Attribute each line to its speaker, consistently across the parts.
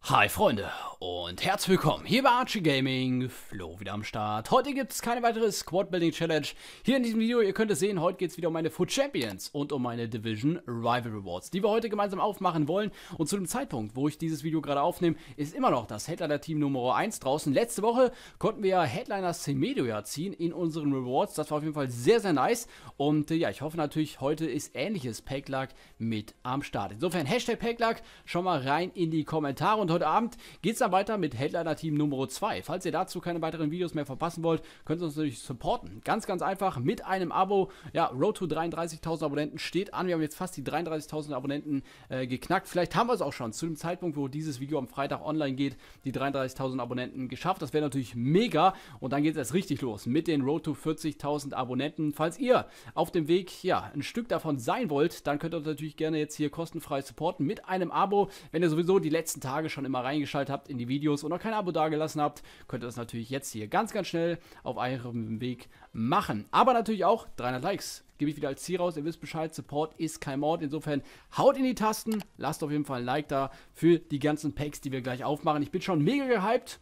Speaker 1: Hi Freunde und herzlich willkommen hier bei Archie Gaming, Flo wieder am Start. Heute gibt es keine weitere Squad Building Challenge hier in diesem Video. Ihr könnt es sehen, heute geht es wieder um meine Food Champions und um meine Division Rival Rewards, die wir heute gemeinsam aufmachen wollen. Und zu dem Zeitpunkt, wo ich dieses Video gerade aufnehme, ist immer noch das Headliner Team Nummer 1 draußen. Letzte Woche konnten wir Headliner Semedo ja ziehen in unseren Rewards. Das war auf jeden Fall sehr, sehr nice. Und äh, ja, ich hoffe natürlich, heute ist ähnliches Packluck mit am Start. Insofern Hashtag Packluck, schon mal rein in die Kommentare. Und heute Abend geht es am dann weiter mit Headliner Team Nummer 2. Falls ihr dazu keine weiteren Videos mehr verpassen wollt, könnt ihr uns natürlich supporten. Ganz, ganz einfach mit einem Abo. Ja, Road to 33.000 Abonnenten steht an. Wir haben jetzt fast die 33.000 Abonnenten äh, geknackt. Vielleicht haben wir es auch schon zu dem Zeitpunkt, wo dieses Video am Freitag online geht, die 33.000 Abonnenten geschafft. Das wäre natürlich mega. Und dann geht es erst richtig los mit den Road to 40.000 Abonnenten. Falls ihr auf dem Weg ja ein Stück davon sein wollt, dann könnt ihr uns natürlich gerne jetzt hier kostenfrei supporten mit einem Abo. Wenn ihr sowieso die letzten Tage schon immer reingeschaltet habt in in die Videos und noch kein Abo dagelassen habt, könnt ihr das natürlich jetzt hier ganz, ganz schnell auf eurem Weg machen. Aber natürlich auch 300 Likes gebe ich wieder als Ziel raus. Ihr wisst Bescheid, Support ist kein Mord. Insofern haut in die Tasten, lasst auf jeden Fall ein Like da für die ganzen Packs, die wir gleich aufmachen. Ich bin schon mega gehypt.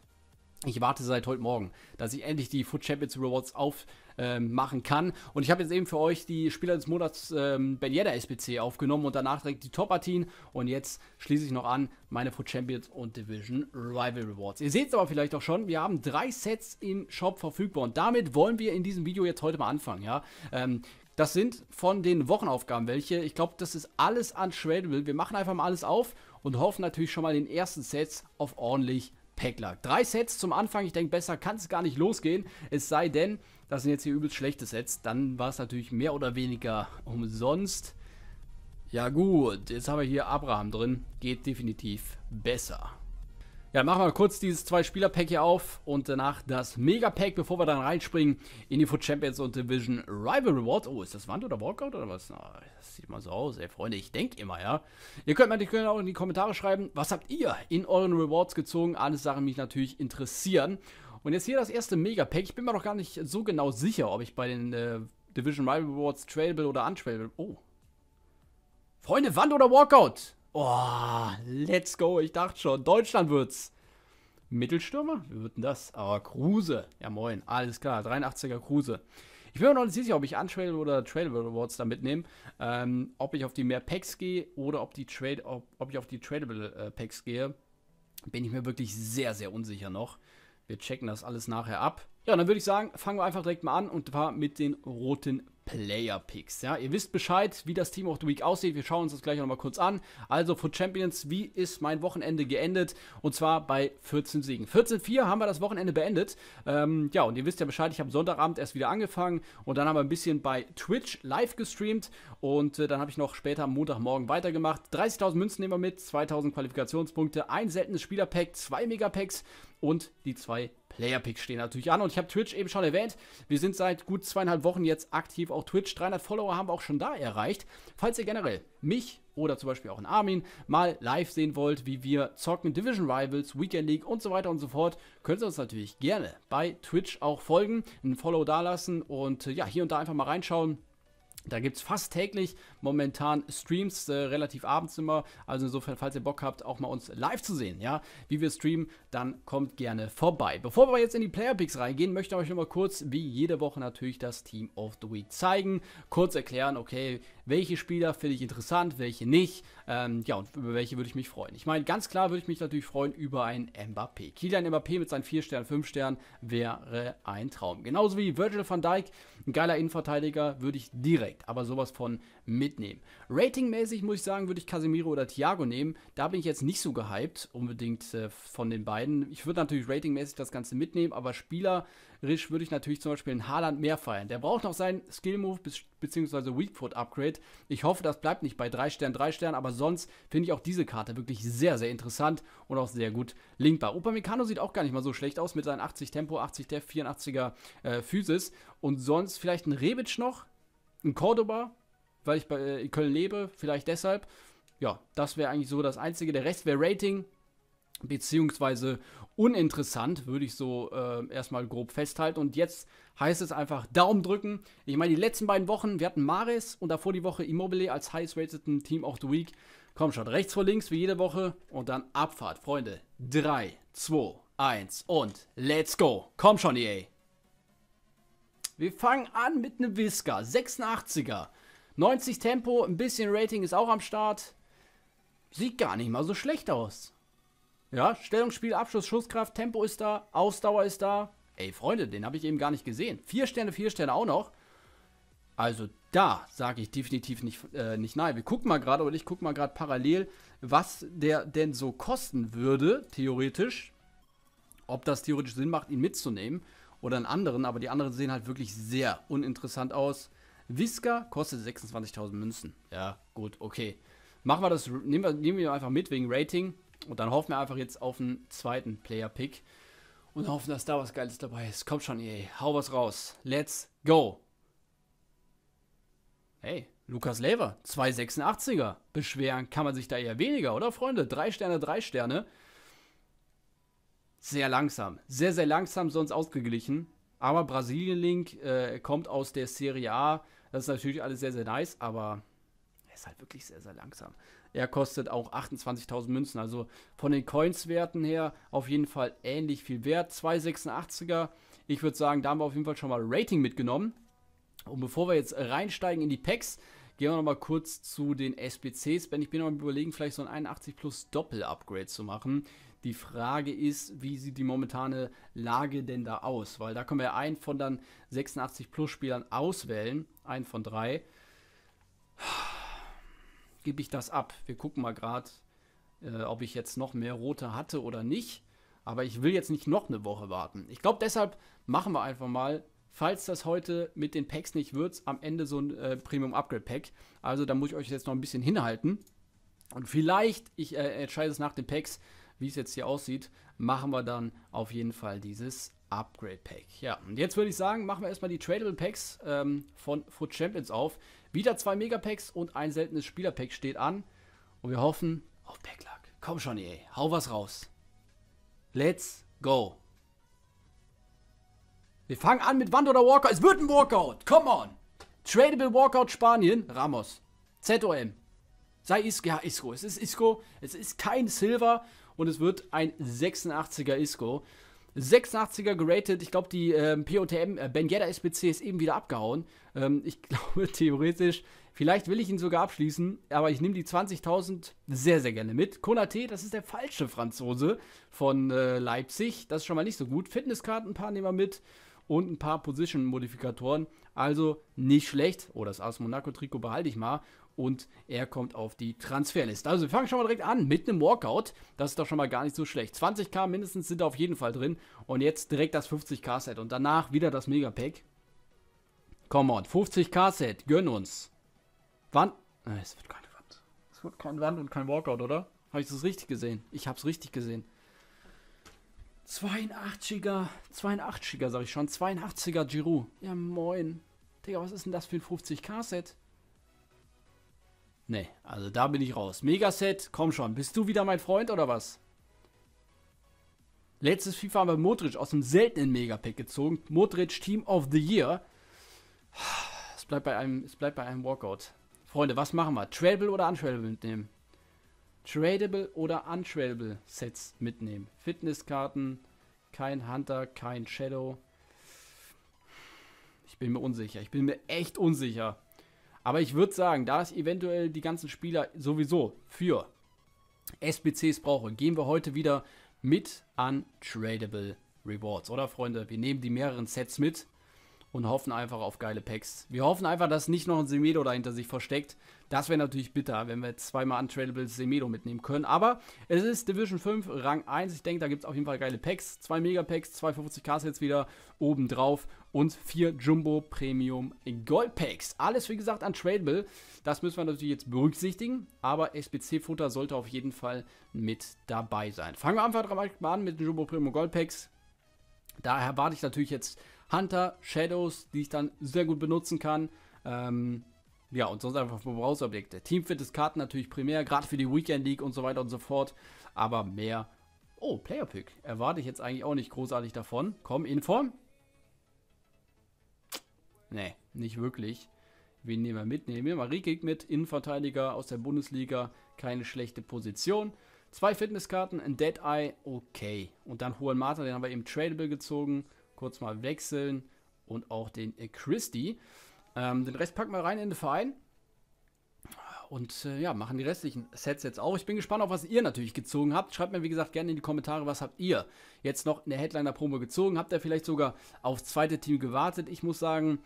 Speaker 1: Ich warte seit heute Morgen, dass ich endlich die Foot Champions Rewards aufmachen ähm, äh, kann. Und ich habe jetzt eben für euch die Spieler des Monats ähm, Ben Yedder SBC aufgenommen und danach direkt die Top-Partien. Und jetzt schließe ich noch an meine Foot Champions und Division Rival Rewards. Ihr seht es aber vielleicht auch schon, wir haben drei Sets im Shop verfügbar. Und damit wollen wir in diesem Video jetzt heute mal anfangen. Ja? Ähm, das sind von den Wochenaufgaben welche. Ich glaube, das ist alles untradable. Wir machen einfach mal alles auf und hoffen natürlich schon mal den ersten Sets auf ordentlich Pack Drei Sets zum Anfang, ich denke, besser kann es gar nicht losgehen. Es sei denn, das sind jetzt hier übelst schlechte Sets. Dann war es natürlich mehr oder weniger umsonst. Ja gut, jetzt haben wir hier Abraham drin. Geht definitiv besser. Ja, machen wir kurz dieses Zwei-Spieler-Pack hier auf und danach das Mega-Pack, bevor wir dann reinspringen in die Foot Champions und Division Rival Reward. Oh, ist das Wand oder Walkout oder was? Na, das sieht mal so aus, ey, Freunde. Ich denke immer, ja. Ihr könnt mir natürlich auch in die Kommentare schreiben, was habt ihr in euren Rewards gezogen? Alles Sachen, die mich natürlich interessieren. Und jetzt hier das erste Mega-Pack. Ich bin mir noch gar nicht so genau sicher, ob ich bei den äh, Division Rival Rewards tradable oder untradable... Oh. Freunde, Wand oder Walkout? Oh, let's go. Ich dachte schon, Deutschland wird's. Mittelstürmer? Wie wird das? Aber Kruse. Ja, moin. Alles klar. 83er Kruse. Ich bin mir noch nicht sicher, ob ich Untrail oder Trail Rewards da mitnehme. Ähm, ob ich auf die mehr Packs gehe oder ob, die Trade, ob, ob ich auf die Tradable äh, Packs gehe. Bin ich mir wirklich sehr, sehr unsicher noch. Wir checken das alles nachher ab. Ja, dann würde ich sagen, fangen wir einfach direkt mal an und zwar mit den roten Player Picks. Ja, ihr wisst Bescheid, wie das Team of the Week aussieht. Wir schauen uns das gleich nochmal kurz an. Also für Champions, wie ist mein Wochenende geendet? Und zwar bei 14 Siegen. 14-4 haben wir das Wochenende beendet. Ähm, ja, und ihr wisst ja Bescheid, ich habe Sonntagabend erst wieder angefangen und dann haben wir ein bisschen bei Twitch live gestreamt und äh, dann habe ich noch später am Montagmorgen weitergemacht. 30.000 Münzen nehmen wir mit, 2.000 Qualifikationspunkte, ein seltenes Spielerpack, zwei Megapacks und die zwei Player Picks stehen natürlich an. Und ich habe Twitch eben schon erwähnt. Wir sind seit gut zweieinhalb Wochen jetzt aktiv auf Twitch. 300 Follower haben wir auch schon da erreicht. Falls ihr generell mich oder zum Beispiel auch in Armin mal live sehen wollt, wie wir zocken, Division Rivals, Weekend League und so weiter und so fort, könnt ihr uns natürlich gerne bei Twitch auch folgen, einen Follow dalassen und äh, ja, hier und da einfach mal reinschauen. Da gibt es fast täglich momentan Streams, äh, relativ abends immer. Also insofern, falls ihr Bock habt, auch mal uns live zu sehen, ja, wie wir streamen, dann kommt gerne vorbei. Bevor wir jetzt in die Player-Picks reingehen, möchte ich euch nochmal kurz, wie jede Woche natürlich, das Team of the Week zeigen. Kurz erklären, okay, welche Spieler finde ich interessant, welche nicht. Ähm, ja, und über welche würde ich mich freuen. Ich meine, ganz klar würde ich mich natürlich freuen über einen Mbappé. Kylian Mbappé mit seinen 4 Sternen, 5 Sternen wäre ein Traum. Genauso wie Virgil van Dijk, ein geiler Innenverteidiger, würde ich direkt, aber sowas von mitnehmen. Ratingmäßig muss ich sagen, würde ich Casemiro oder Thiago nehmen. Da bin ich jetzt nicht so gehypt, unbedingt äh, von den beiden. Ich würde natürlich ratingmäßig das Ganze mitnehmen, aber spielerisch würde ich natürlich zum Beispiel in Haaland mehr feiern. Der braucht noch seinen Skill-Move bzw. Weakfoot-Upgrade. Ich hoffe, das bleibt nicht bei 3 Sternen, 3 Sternen, aber sonst finde ich auch diese Karte wirklich sehr, sehr interessant und auch sehr gut linkbar. Opa Meccano sieht auch gar nicht mal so schlecht aus mit seinen 80 Tempo, 80 Def, 84er äh, Physis. Und sonst vielleicht ein Rebic noch, ein Cordoba, weil ich bei, äh, Köln lebe, vielleicht deshalb. Ja, das wäre eigentlich so das Einzige. Der Rest wäre Rating, beziehungsweise uninteressant, würde ich so äh, erstmal grob festhalten. Und jetzt heißt es einfach Daumen drücken. Ich meine, die letzten beiden Wochen, wir hatten Maris und davor die Woche Immobile als highest rated Team of the Week. Komm schon, rechts vor links wie jede Woche und dann Abfahrt, Freunde. 3, 2, 1 und let's go. Komm schon, EA. Wir fangen an mit einem Whisker, 86er. 90 Tempo, ein bisschen Rating ist auch am Start. Sieht gar nicht mal so schlecht aus. Ja, Stellungsspiel, Abschluss, Schusskraft, Tempo ist da, Ausdauer ist da. Ey, Freunde, den habe ich eben gar nicht gesehen. Vier Sterne, vier Sterne auch noch. Also da sage ich definitiv nicht, äh, nicht nein. Wir gucken mal gerade, oder ich gucke mal gerade parallel, was der denn so kosten würde, theoretisch. Ob das theoretisch Sinn macht, ihn mitzunehmen oder einen anderen. Aber die anderen sehen halt wirklich sehr uninteressant aus. Visca kostet 26.000 Münzen. Ja, gut, okay. Machen wir das, nehmen wir, nehmen wir einfach mit wegen Rating und dann hoffen wir einfach jetzt auf einen zweiten Player-Pick und hoffen, dass da was Geiles dabei ist. Kommt schon, ey, hau was raus. Let's go. Hey, Lukas Lever, 286er. Beschweren kann man sich da eher weniger, oder Freunde? Drei Sterne, drei Sterne. Sehr langsam, sehr, sehr langsam, sonst ausgeglichen. Aber Brasilien-Link äh, kommt aus der Serie A. Das ist natürlich alles sehr, sehr nice, aber er ist halt wirklich sehr, sehr langsam. Er kostet auch 28.000 Münzen, also von den Coins-Werten her auf jeden Fall ähnlich viel wert. 286er, ich würde sagen, da haben wir auf jeden Fall schon mal Rating mitgenommen. Und bevor wir jetzt reinsteigen in die Packs, Gehen wir nochmal kurz zu den SBCs. Ben, ich bin noch am überlegen, vielleicht so ein 81 plus Doppel-Upgrade zu machen. Die Frage ist, wie sieht die momentane Lage denn da aus? Weil da können wir einen von dann 86 plus Spielern auswählen. Einen von drei. Gebe ich das ab? Wir gucken mal gerade, äh, ob ich jetzt noch mehr rote hatte oder nicht. Aber ich will jetzt nicht noch eine Woche warten. Ich glaube, deshalb machen wir einfach mal falls das heute mit den Packs nicht wird, am Ende so ein äh, Premium Upgrade Pack. Also da muss ich euch jetzt noch ein bisschen hinhalten. Und vielleicht, ich äh, entscheide es nach den Packs, wie es jetzt hier aussieht, machen wir dann auf jeden Fall dieses Upgrade Pack. Ja, und jetzt würde ich sagen, machen wir erstmal die Tradable Packs ähm, von Foot Champions auf. Wieder zwei Megapacks und ein seltenes Spieler Pack steht an. Und wir hoffen auf Packluck. Komm schon, ey, hau was raus. Let's go. Wir fangen an mit Wand oder Walkout. Es wird ein Walkout. Come on. Tradable Walkout Spanien. Ramos. ZOM. Sei Isco. Ja, Isco. Es ist Isco. Es ist kein Silver. Und es wird ein 86er Isco. 86er geratet. Ich glaube, die ähm, POTM, äh, Ben Yedder SBC ist eben wieder abgehauen. Ähm, ich glaube, theoretisch, vielleicht will ich ihn sogar abschließen, aber ich nehme die 20.000 sehr, sehr gerne mit. Konate, das ist der falsche Franzose von äh, Leipzig. Das ist schon mal nicht so gut. Fitnesskarten, ein paar nehmen wir mit und ein paar Position-Modifikatoren. Also nicht schlecht. Oh, das AS Monaco-Trikot behalte ich mal. Und er kommt auf die Transferliste. Also wir fangen schon mal direkt an mit einem Walkout. Das ist doch schon mal gar nicht so schlecht. 20k mindestens sind auf jeden Fall drin. Und jetzt direkt das 50k-Set. Und danach wieder das Mega-Pack. Come on, 50k-Set, gönn uns. Wann? Äh, es wird keine Wand. Es wird kein Wand und kein Walkout, oder? Habe ich das richtig gesehen? Ich habe es richtig gesehen. 82er, 82er sag ich schon, 82er Giroud. Ja moin. Digga, was ist denn das für ein 50k-Set? Nee, also da bin ich raus. Megaset, komm schon. Bist du wieder mein Freund oder was? Letztes FIFA haben wir Modric aus dem seltenen Megapack gezogen. Modric Team of the Year. Es bleibt bei einem, es bleibt bei einem Walkout. Freunde, was machen wir? Travel oder Untravel mitnehmen? tradable oder untradable Sets mitnehmen. Fitnesskarten, kein Hunter, kein Shadow. Ich bin mir unsicher. Ich bin mir echt unsicher. Aber ich würde sagen, da ich eventuell die ganzen Spieler sowieso für SBCs brauche, gehen wir heute wieder mit untradable Rewards. Oder Freunde, wir nehmen die mehreren Sets mit und hoffen einfach auf geile Packs. Wir hoffen einfach, dass nicht noch ein Semedo dahinter sich versteckt. Das wäre natürlich bitter, wenn wir zweimal untradable Semedo mitnehmen können. Aber es ist Division 5, Rang 1. Ich denke, da gibt es auf jeden Fall geile Packs. Zwei Megapacks, 250 50k jetzt wieder oben drauf und vier Jumbo Premium Gold Packs. Alles, wie gesagt, untradable. Das müssen wir natürlich jetzt berücksichtigen. Aber SBC-Futter sollte auf jeden Fall mit dabei sein. Fangen wir einfach mal an mit den Jumbo Premium Gold Packs. Da erwarte ich natürlich jetzt Hunter, Shadows, die ich dann sehr gut benutzen kann. Ähm, ja, und sonst einfach Browserobjekte. Teamfit ist Karten natürlich primär, gerade für die Weekend League und so weiter und so fort. Aber mehr. Oh, Player Pick. Erwarte ich jetzt eigentlich auch nicht großartig davon. Komm, Inform. Nee, nicht wirklich. Wen nehmen wir mit? Nehmen wir Marie Marikik mit, Innenverteidiger aus der Bundesliga. Keine schlechte Position. Zwei Fitnesskarten, ein Dead Eye, okay. Und dann Juan Mata, den haben wir eben tradable gezogen kurz mal wechseln und auch den Christie. Ähm, den Rest packen wir rein in den Verein und äh, ja, machen die restlichen Sets jetzt auch. Ich bin gespannt, auf was ihr natürlich gezogen habt. Schreibt mir, wie gesagt, gerne in die Kommentare, was habt ihr jetzt noch in der Headliner-Promo gezogen. Habt ihr vielleicht sogar aufs zweite Team gewartet? Ich muss sagen,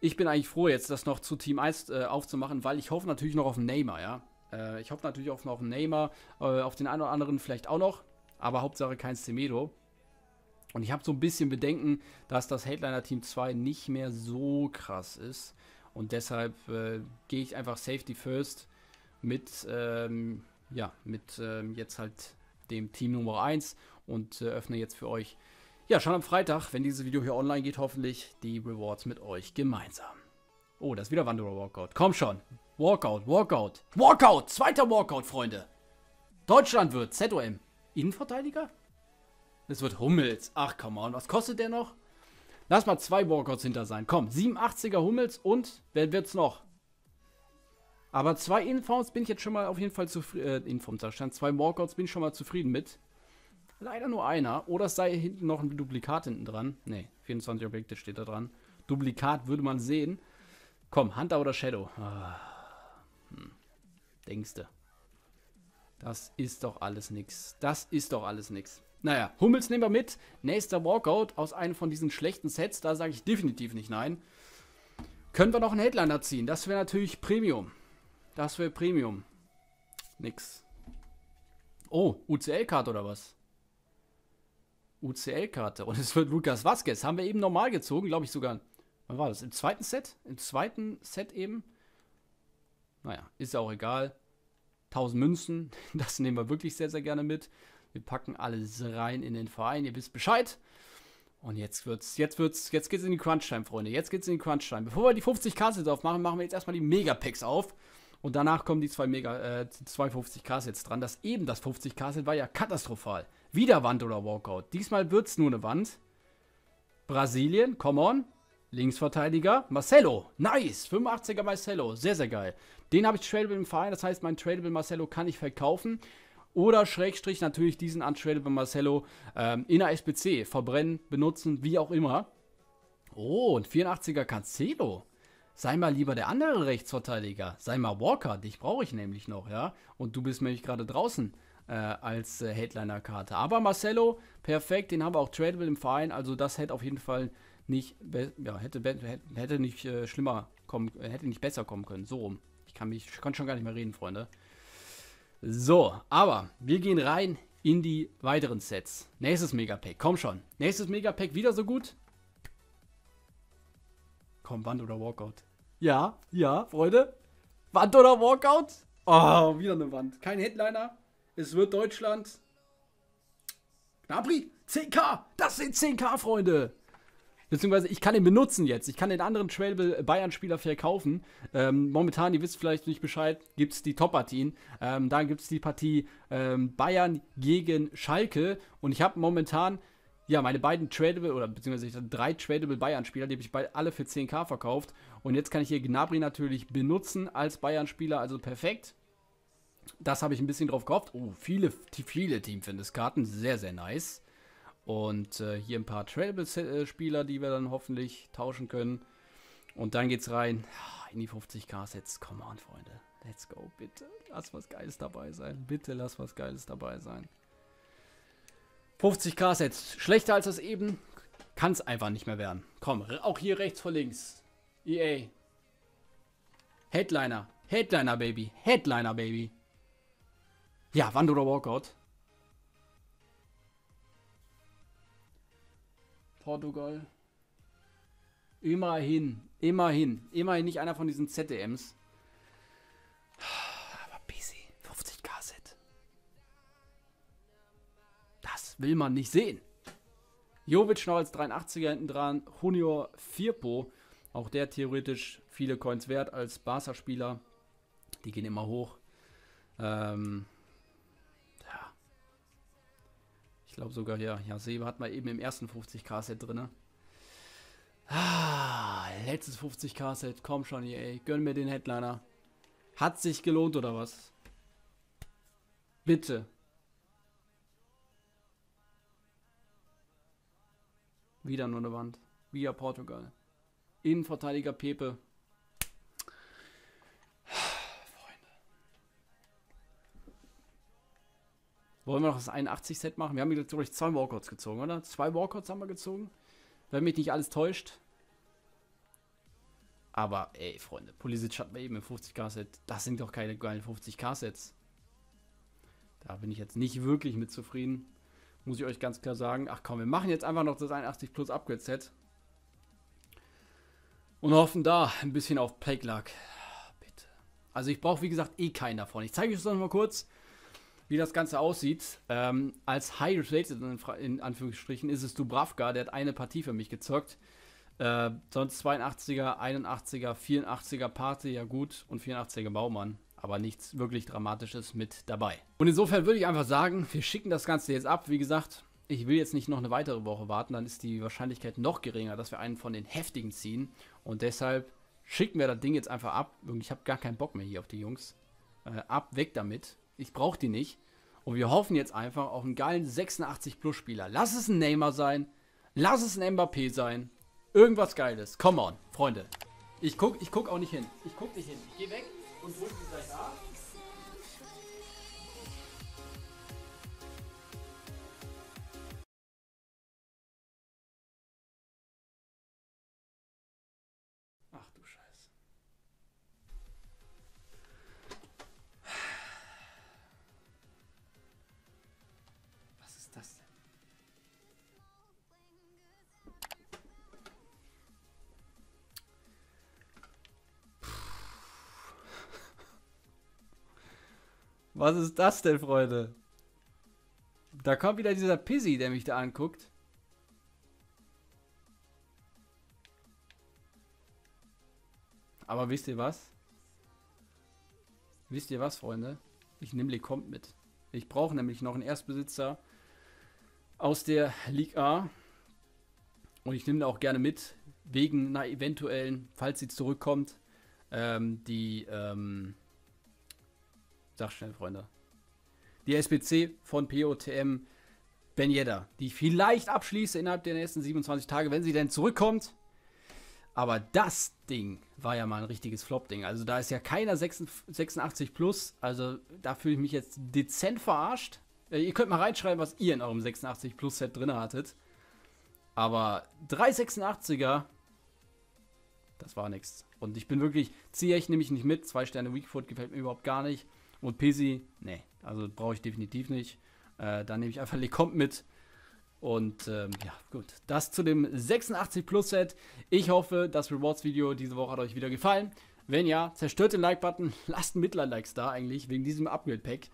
Speaker 1: ich bin eigentlich froh, jetzt das noch zu Team 1 äh, aufzumachen, weil ich hoffe natürlich noch auf den Neymar, ja. Äh, ich hoffe natürlich auch noch auf den Neymar, äh, auf den einen oder anderen vielleicht auch noch, aber Hauptsache kein Semedo. Und ich habe so ein bisschen Bedenken, dass das Headliner Team 2 nicht mehr so krass ist. Und deshalb äh, gehe ich einfach Safety First mit, ähm, ja, mit ähm, jetzt halt dem Team Nummer 1 und äh, öffne jetzt für euch, ja, schon am Freitag, wenn dieses Video hier online geht, hoffentlich die Rewards mit euch gemeinsam. Oh, das ist wieder Wanderer Walkout. Komm schon. Walkout, Walkout. Walkout! Zweiter Walkout, Freunde. Deutschland wird ZOM. Innenverteidiger? Es wird Hummels. Ach, come on. Was kostet der noch? Lass mal zwei Walkouts hinter sein. Komm, 87er Hummels und wer wird's noch? Aber zwei Informs bin ich jetzt schon mal auf jeden Fall zufrieden. Äh, Informs, da stand zwei Walkouts bin ich schon mal zufrieden mit. Leider nur einer. Oder es sei hinten noch ein Duplikat hinten dran. Ne, 24 Objekte steht da dran. Duplikat würde man sehen. Komm, Hunter oder Shadow. Ah. Hm. Denkste. Das ist doch alles nix. Das ist doch alles nix. Naja, Hummels nehmen wir mit. Nächster Walkout aus einem von diesen schlechten Sets. Da sage ich definitiv nicht nein. Können wir noch einen Headliner ziehen? Das wäre natürlich Premium. Das wäre Premium. Nix. Oh, UCL-Karte oder was? UCL-Karte. Und es wird Lukas Vasquez. Haben wir eben normal gezogen, glaube ich sogar. Wann war das? Im zweiten Set? Im zweiten Set eben? Naja, ist ja auch egal. 1000 Münzen. Das nehmen wir wirklich sehr, sehr gerne mit. Wir packen alles rein in den Verein, ihr wisst Bescheid. Und jetzt wird's, jetzt wird's, jetzt geht's in die Crunch-Time, Freunde. Jetzt geht's in die Crunch-Time. Bevor wir die 50 Cassettes aufmachen, machen wir jetzt erstmal die Megapacks auf. Und danach kommen die zwei, Mega, äh, zwei 50 Cassettes dran. Das eben, das 50 Casset war ja katastrophal. Wieder Wand oder Walkout. Diesmal wird's nur eine Wand. Brasilien, come on. Linksverteidiger, Marcelo. Nice, 85er Marcelo. Sehr, sehr geil. Den habe ich tradable im Verein. Das heißt, mein tradable Marcelo kann ich verkaufen oder Schrägstrich natürlich diesen Untradable Marcello ähm, in der SPC verbrennen, benutzen, wie auch immer. Oh, und 84er Cancelo. Sei mal lieber der andere Rechtsverteidiger. Sei mal Walker, dich brauche ich nämlich noch, ja. Und du bist nämlich gerade draußen äh, als äh, Headliner-Karte. Aber Marcello, perfekt, den haben wir auch tradable im Verein. Also das hätte auf jeden Fall nicht, ja, hätte, hätte nicht äh, schlimmer kommen, hätte nicht besser kommen können. So rum. Ich kann mich, kann schon gar nicht mehr reden, Freunde. So, aber wir gehen rein in die weiteren Sets. Nächstes Megapack, komm schon. Nächstes Megapack wieder so gut? Komm, Wand oder Walkout. Ja, ja, Freunde. Wand oder Walkout? Oh, wieder eine Wand. Kein Headliner. Es wird Deutschland. Knabri, 10k. Das sind 10k, Freunde. Beziehungsweise ich kann den benutzen jetzt. Ich kann den anderen Trail Bayern-Spieler verkaufen. Ähm, momentan, ihr wisst vielleicht nicht Bescheid, gibt es die Top-Partien. Ähm, dann gibt es die Partie ähm, Bayern gegen Schalke. Und ich habe momentan ja, meine beiden Tradable oder beziehungsweise drei Tradable Bayern-Spieler, die habe ich bei, alle für 10k verkauft. Und jetzt kann ich hier Gnabri natürlich benutzen als Bayern-Spieler, also perfekt. Das habe ich ein bisschen drauf gehofft. Oh, viele, viele Team-Findes-Karten, sehr, sehr nice. Und äh, hier ein paar Tradable-Spieler, die wir dann hoffentlich tauschen können. Und dann geht's rein ah, in die 50k-Sets. Come on, Freunde. Let's go, bitte. Lass was Geiles dabei sein. Bitte lass was Geiles dabei sein. 50k-Sets. Schlechter als das eben. Kann es einfach nicht mehr werden. Komm, auch hier rechts vor links. EA. Headliner. Headliner, Baby. Headliner, Baby. Ja, Wand oder Walkout. Portugal. Immerhin, immerhin, immerhin nicht einer von diesen ZDMs. Ah, aber busy, 50k Set. Das will man nicht sehen. Jovic noch als 83er hinten dran, Junior Firpo, auch der theoretisch viele Coins wert als Barca-Spieler. Die gehen immer hoch. Ähm, Ich glaube sogar, ja. Ja, Seba hat mal eben im ersten 50k-Set drin. Ne? Ah, letztes 50k-Set. Komm schon, ey. Gönn mir den Headliner. Hat sich gelohnt, oder was? Bitte. Wieder nur eine Wand. Via Portugal. Innenverteidiger Pepe. Wollen wir noch das 81-Set machen? Wir haben jetzt, glaube ich, zwei Walkouts gezogen, oder? Zwei Walkouts haben wir gezogen. Wenn mich nicht alles täuscht. Aber, ey, Freunde, Pulisic hat mir eben im 50k-Set. Das sind doch keine geilen 50k-Sets. Da bin ich jetzt nicht wirklich mit zufrieden. Muss ich euch ganz klar sagen. Ach komm, wir machen jetzt einfach noch das 81 Plus Upgrade-Set. Und hoffen da ein bisschen auf Plague Luck. Bitte. Also ich brauche, wie gesagt, eh keinen davon. Ich zeige euch das nochmal kurz wie das Ganze aussieht. Ähm, als High Rated in, in, Anführungsstrichen ist es Dubravka, der hat eine Partie für mich gezockt. Äh, sonst 82er, 81er, 84er Party, ja gut, und 84er Baumann. Aber nichts wirklich Dramatisches mit dabei. Und insofern würde ich einfach sagen, wir schicken das Ganze jetzt ab. Wie gesagt, ich will jetzt nicht noch eine weitere Woche warten, dann ist die Wahrscheinlichkeit noch geringer, dass wir einen von den heftigen ziehen. Und deshalb schicken wir das Ding jetzt einfach ab. Ich habe gar keinen Bock mehr hier auf die Jungs. Äh, ab, weg damit. Ich brauche die nicht. Und wir hoffen jetzt einfach auf einen geilen 86-Plus-Spieler. Lass es ein Neymar sein. Lass es ein Mbappé sein. Irgendwas Geiles. Come on, Freunde. Ich guck, ich guck auch nicht hin. Ich guck nicht hin. Ich geh weg und drück dich gleich ab. Was ist das denn, Freunde? Da kommt wieder dieser Pizzy, der mich da anguckt. Aber wisst ihr was? Wisst ihr was, Freunde? Ich nehme Lecomte mit. Ich brauche nämlich noch einen Erstbesitzer aus der Liga A. Und ich nehme da auch gerne mit, wegen einer eventuellen, falls sie zurückkommt, ähm, die, ähm, Sag schnell, Freunde. Die SBC von POTM Ben Yedda, die ich vielleicht abschließe innerhalb der nächsten 27 Tage, wenn sie denn zurückkommt. Aber das Ding war ja mal ein richtiges Flop-Ding. Also da ist ja keiner 86 plus. Also da fühle ich mich jetzt dezent verarscht. Äh, ihr könnt mal reinschreiben, was ihr in eurem 86 plus Set drin hattet. Aber 386er, das war nichts. Und ich bin wirklich, ziehe ich nämlich nicht mit. Zwei Sterne Weakfoot gefällt mir überhaupt gar nicht. Und Pesi, nee, also brauche ich definitiv nicht. Äh, dann nehme ich einfach Lecomte mit. Und ähm, ja, gut. Das zu dem 86 Plus Set. Ich hoffe, das Rewards-Video diese Woche hat euch wieder gefallen. Wenn ja, zerstört den Like-Button, lasst mittler likes da eigentlich, wegen diesem Upgrade-Pack.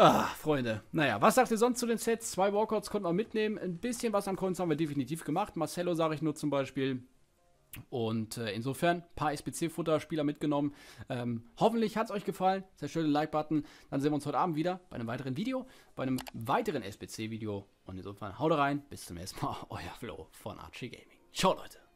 Speaker 1: Ah, Freunde. Naja, was sagt ihr sonst zu den Sets? Zwei Walkouts konnten wir mitnehmen. Ein bisschen was an Coins haben wir definitiv gemacht. Marcello sage ich nur zum Beispiel. Und äh, insofern, paar SBC-Futter-Spieler mitgenommen. Ähm, hoffentlich hat es euch gefallen. Zerstört den Like-Button. Dann sehen wir uns heute Abend wieder bei einem weiteren Video, bei einem weiteren SBC-Video. Und insofern, haut rein. Bis zum nächsten Mal. Euer Flo von Archie Gaming. Ciao, Leute.